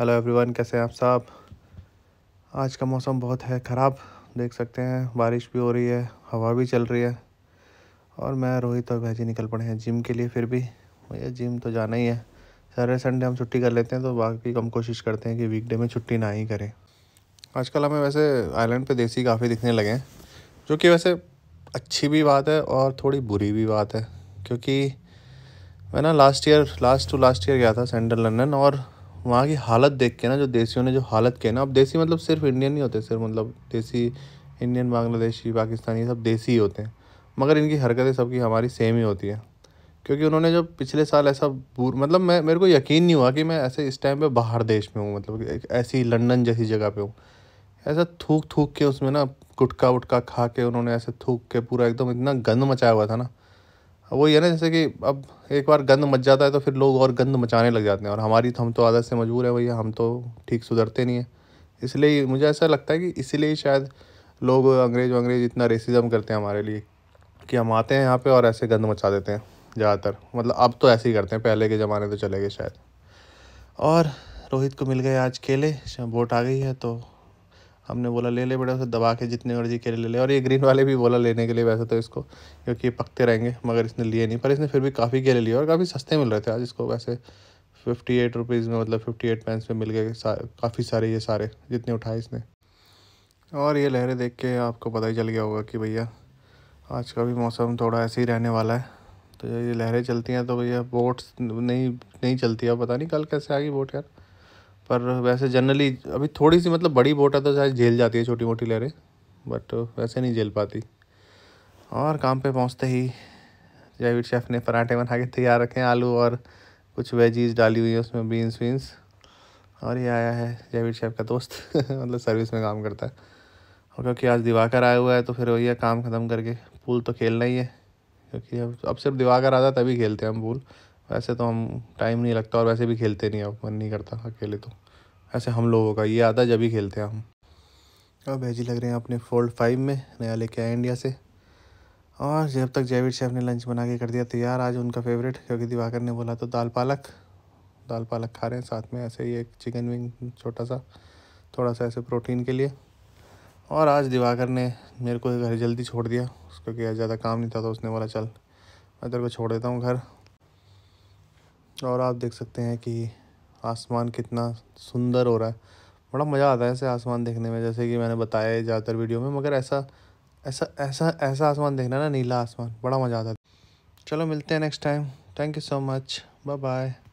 hello everyone कैसे हैं आप साहब आज का मौसम बहुत है ख़राब देख सकते हैं बारिश भी हो रही है हवा भी चल रही है और मैं रोहित और भैजी निकल पड़े हैं जिम के लिए फिर भी भैया जिम तो जाना ही है सारे संडे हम छुट्टी कर लेते हैं तो बाकी हम कोशिश करते हैं कि वीकडे में छुट्टी ना ही करें आजकल हमें वैसे आइलैंड पे देसी काफ़ी दिखने लगे हैं जो कि वैसे अच्छी भी बात है और थोड़ी बुरी भी बात है क्योंकि मैं ना last year last to last year गया था सेंट्रल लंदन और वहाँ की हालत देख के ना जो देसियों ने जो हालत की ना अब देसी मतलब सिर्फ इंडियन नहीं होते सिर्फ मतलब देसी इंडियन बांग्लादेशी पाकिस्तानी सब देसी ही होते हैं मगर इनकी हरकतें सबकी हमारी सेम ही होती है क्योंकि उन्होंने जो पिछले साल ऐसा बुर मतलब मैं मेरे को यकीन नहीं हुआ कि मैं ऐसे इस टाइम पे बाहर देश में हूँ मतलब ऐसी लंदन जैसी जगह पे हूँ ऐसा थूक थूक के उसमें ना गुटका वुटका खा के उन्होंने ऐसे थूक के पूरा एकदम इतना गंद मचाया हुआ था ना वही है ना जैसे कि अब एक बार गंद मच जाता है तो फिर लोग और गंद मचाने लग जाते हैं और हमारी तो हम तो आदत से मजबूर है भैया हम तो ठीक सुधरते नहीं हैं इसलिए मुझे ऐसा लगता है कि इसीलिए शायद लोग अंग्रेज अंग्रेज इतना रेसिज्म करते हैं हमारे लिए कि हम आते हैं यहाँ पर और ऐसे गंद मचा देते हैं ज़्यादातर मतलब अब तो ऐसे ही करते हैं पहले के ज़माने तो चले गए शायद और रोहित को मिल गए आज केले वोट आ गई है तो हमने बोला ले ले बेटा उसे दबा के जितने मर्जी केले ले ले और ये ग्रीन वाले भी बोला लेने के लिए वैसे तो इसको क्योंकि ये पकते रहेंगे मगर इसने लिए नहीं पर इसने फिर भी काफ़ी केले लिए और काफ़ी सस्ते मिल रहे थे आज इसको वैसे फिफ्टी एट रुपीज़ में मतलब फिफ्टी एट पेंस में मिल गए काफ़ी सारे ये सारे जितने उठाए इसने और ये लहरें देख के आपको पता ही चल गया होगा कि भैया आज का भी मौसम थोड़ा ऐसे ही रहने वाला है तो ये लहरें चलती हैं तो भैया बोट्स नहीं नहीं चलती है पता नहीं कल कैसे आ गई बोट यार पर वैसे जनरली अभी थोड़ी सी मतलब बड़ी बोट है तो शायद झेल जाती है छोटी मोटी लहरें बट वैसे नहीं झेल पाती और काम पे पहुंचते ही जयवीर शेफ़ ने पराठे बना के तैयार रखे हैं आलू और कुछ वेजीज डाली हुई है उसमें बीन्स वीन्स और ये आया है जयवीर शेफ़ का दोस्त मतलब सर्विस में काम करता है और क्योंकि आज दिवाकर आया हुआ है तो फिर वही काम ख़त्म करके पूल तो खेलना ही है क्योंकि अब अब सिर्फ दिवाकर आता तभी खेलते हैं हम पूल वैसे तो हम टाइम नहीं लगता और वैसे भी खेलते नहीं अब मन नहीं करता अकेले तो ऐसे हम लोगों का ये आता जब ही खेलते हैं हम अब भेजी लग रहे हैं अपने फोल्ड फाइव में नया लेके आए इंडिया से और जब तक जयवीर शेफ ने लंच बना के कर दिया तैयार आज उनका फेवरेट क्योंकि दिवाकर ने बोला तो दाल पालक दाल पालक खा रहे हैं साथ में ऐसे ही एक चिकन विंग छोटा सा थोड़ा सा ऐसे प्रोटीन के लिए और आज दिवाकर ने मेरे को घर जल्दी छोड़ दिया क्योंकि आज ज़्यादा काम नहीं था तो उसने बोला चल मैं तेरे को छोड़ देता हूँ घर और आप देख सकते हैं कि आसमान कितना सुंदर हो रहा है बड़ा मज़ा आता है ऐसे आसमान देखने में जैसे कि मैंने बताया ज़्यादातर वीडियो में मगर ऐसा ऐसा ऐसा ऐसा आसमान देखना ना नीला आसमान बड़ा मज़ा आता है चलो मिलते हैं next time thank you so much bye bye